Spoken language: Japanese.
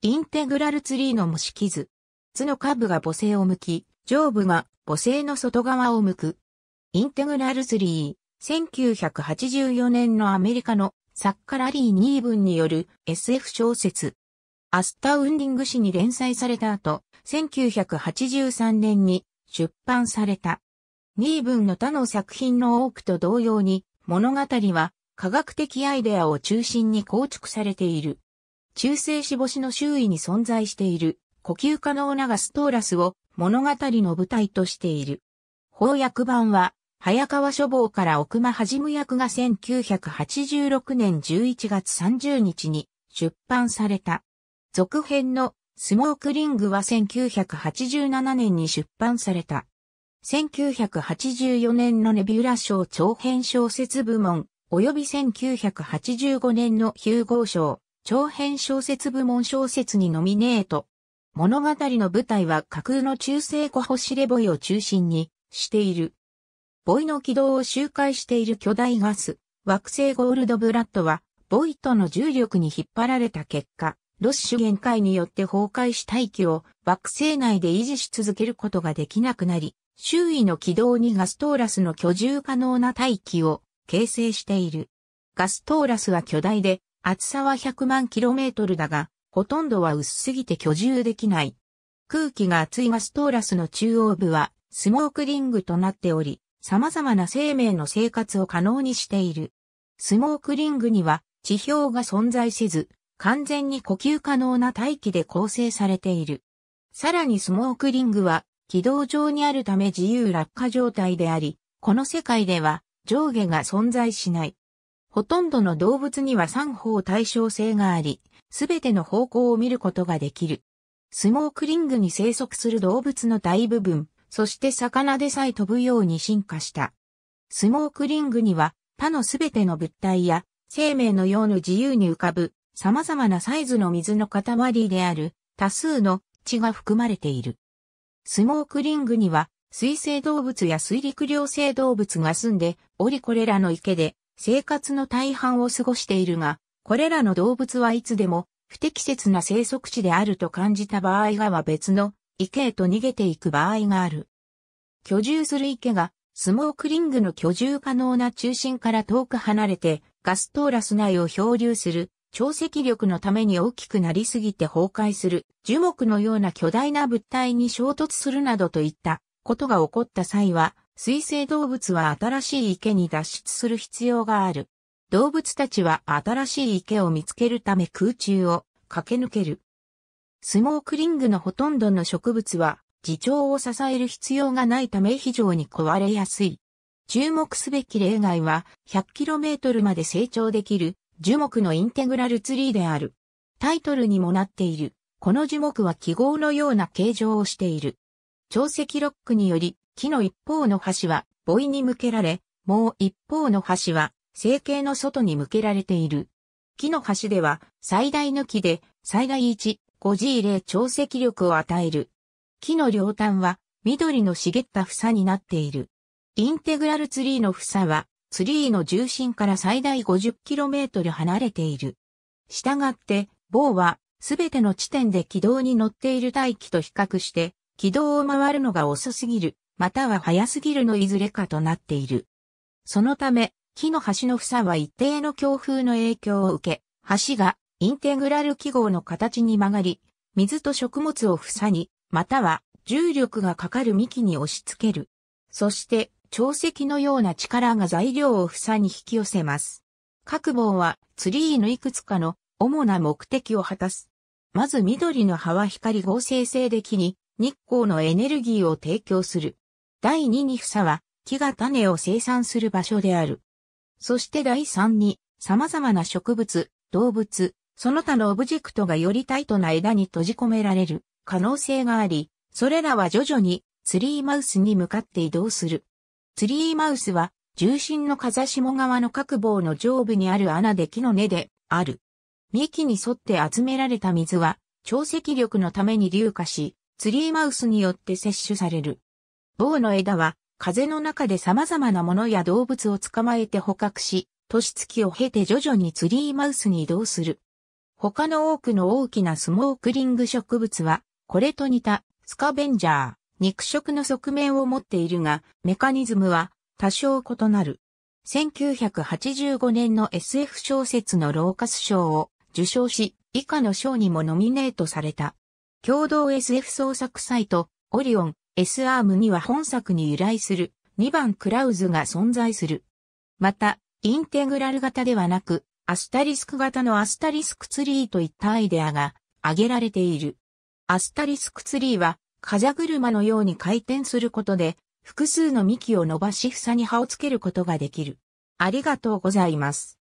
インテグラルツリーの模式図。図の下部が母性を向き、上部が母性の外側を向く。インテグラルツリー、1984年のアメリカの作家ラリー・ニーブンによる SF 小説。アスタウンディング誌に連載された後、1983年に出版された。ニーブンの他の作品の多くと同様に、物語は科学的アイデアを中心に構築されている。中性子星の周囲に存在している呼吸可能なガストーラスを物語の舞台としている。翻訳版は、早川書房から奥間はじむ役が1986年11月30日に出版された。続編のスモークリングは1987年に出版された。1984年のネビュラ賞長編小説部門、及び1985年のヒューゴー賞、長編小説部門小説にノミネート。物語の舞台は架空の中世古星レボイを中心にしている。ボイの軌道を周回している巨大ガス、惑星ゴールドブラッドは、ボイとの重力に引っ張られた結果、ロッシュ限界によって崩壊し大気を惑星内で維持し続けることができなくなり、周囲の軌道にガストーラスの居住可能な大気を形成している。ガストーラスは巨大で厚さは100万 km だが、ほとんどは薄すぎて居住できない。空気が厚いマストーラスの中央部はスモークリングとなっており、様々な生命の生活を可能にしている。スモークリングには地表が存在せず、完全に呼吸可能な大気で構成されている。さらにスモークリングは軌道上にあるため自由落下状態であり、この世界では上下が存在しない。ほとんどの動物には三方対称性があり、すべての方向を見ることができる。スモークリングに生息する動物の大部分、そして魚でさえ飛ぶように進化した。スモークリングには、他のすべての物体や、生命のような自由に浮かぶ、様々なサイズの水の塊である、多数の血が含まれている。スモークリングには、水生動物や水陸両生動物が住んでおりこれらの池で生活の大半を過ごしているが、これらの動物はいつでも不適切な生息地であると感じた場合がは別の池へと逃げていく場合がある。居住する池がスモークリングの居住可能な中心から遠く離れてガストーラス内を漂流する潮汐力のために大きくなりすぎて崩壊する樹木のような巨大な物体に衝突するなどといったことが起こった際は水生動物は新しい池に脱出する必要がある。動物たちは新しい池を見つけるため空中を駆け抜ける。スモークリングのほとんどの植物は自重を支える必要がないため非常に壊れやすい。注目すべき例外は 100km まで成長できる樹木のインテグラルツリーである。タイトルにもなっている。この樹木は記号のような形状をしている。潮石ロックにより木の一方の端はボイに向けられ、もう一方の端は成形の外に向けられている。木の端では最大抜きで最大1、5G0 潮汐力を与える。木の両端は緑の茂った房になっている。インテグラルツリーの房はツリーの重心から最大 50km 離れている。したがって、棒はすべての地点で軌道に乗っている大気と比較して、軌道を回るのが遅すぎるまたは早すぎるのいずれかとなっている。そのため、木の橋の房は一定の強風の影響を受け、橋がインテグラル記号の形に曲がり、水と食物を房に、または重力がかかる幹に押し付ける。そして、潮石のような力が材料を房に引き寄せます。各棒はツリーのいくつかの主な目的を果たす。まず緑の葉は光合成性で木に日光のエネルギーを提供する。第二に房は木が種を生産する場所である。そして第三に様々な植物、動物、その他のオブジェクトがよりタイトな枝に閉じ込められる可能性があり、それらは徐々にツリーマウスに向かって移動する。ツリーマウスは重心の風下側の各棒の上部にある穴で木の根である。幹に沿って集められた水は潮汐力のために流化し、ツリーマウスによって摂取される。棒の枝は、風の中で様々なものや動物を捕まえて捕獲し、年月を経て徐々にツリーマウスに移動する。他の多くの大きなスモークリング植物は、これと似たスカベンジャー、肉食の側面を持っているが、メカニズムは多少異なる。1985年の SF 小説のローカス賞を受賞し、以下の賞にもノミネートされた。共同 SF 創作サイト、オリオン、S アームには本作に由来する2番クラウズが存在する。また、インテグラル型ではなく、アスタリスク型のアスタリスクツリーといったアイデアが挙げられている。アスタリスクツリーは、風車のように回転することで、複数の幹を伸ばし房に葉をつけることができる。ありがとうございます。